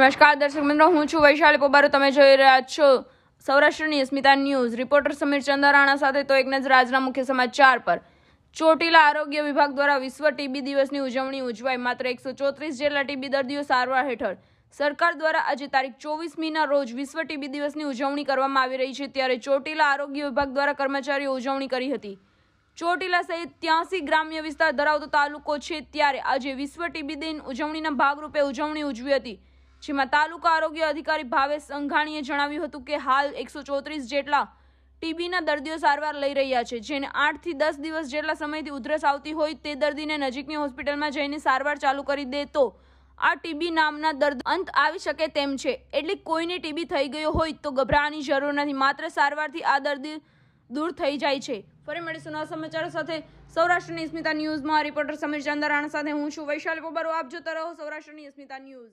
નમસ્કાર દર્શક મિત્રો હું છું વૈશાલી પોબારો તમે જોઈ રહ્યા છો સૌરાષ્ટ્રની સ્મિતા ન્યૂઝ રિપોર્ટર સમીર ચંદારાણા સાથે તો એક નજર આજના મુખ્ય સમાચાર પર ચોટીલા આરોગ્ય વિભાગ દ્વારા વિશ્વ ટીબી દિવસની ઉજવણી ઉજવાઈ માત્ર એકસો ચોત્રીસ જેટલા ટીબી દર્દીઓ સારવાર હેઠળ સરકાર દ્વારા આજે તારીખ ચોવીસમીના રોજ વિશ્વ ટીબી દિવસની ઉજવણી કરવામાં આવી રહી છે ત્યારે ચોટીલા આરોગ્ય વિભાગ દ્વારા કર્મચારીઓ ઉજવણી કરી હતી ચોટીલા સહિત ત્યાંસી ગ્રામ્ય વિસ્તાર ધરાવતો તાલુકો છે ત્યારે આજે વિશ્વ ટીબી દિન ઉજવણીના ભાગરૂપે ઉજવણી ઉજવી હતી જેમાં તાલુકા આરોગ્ય અધિકારી ભાવેશ સંઘાણીએ જણાવ્યું હતું કે હાલ એકસો ચોત્રીસ જેટલા ટીબીના દર્દીઓ સારવાર લઈ રહ્યા છે જેને આઠથી દસ દિવસ જેટલા સમયથી ઉધરસ આવતી હોય તે દર્દીને નજીકની હોસ્પિટલમાં જઈને સારવાર ચાલુ કરી દે તો આ ટીબી નામના દર્દ અંત આવી શકે તેમ છે એટલે કોઈને ટીબી થઈ ગયો હોય તો ગભરાવાની જરૂર નથી માત્ર સારવારથી આ દર્દી દૂર થઈ જાય છે ફરી મળીશું નવા સમાચારો સાથે સૌરાષ્ટ્રની અસ્મિતા ન્યૂઝમાં રિપોર્ટર સમીર ચંદરાણા સાથે હું છું વૈશાલી પોબરો આપ જોતા રહો સૌરાષ્ટ્રની અસ્મિતા ન્યૂઝ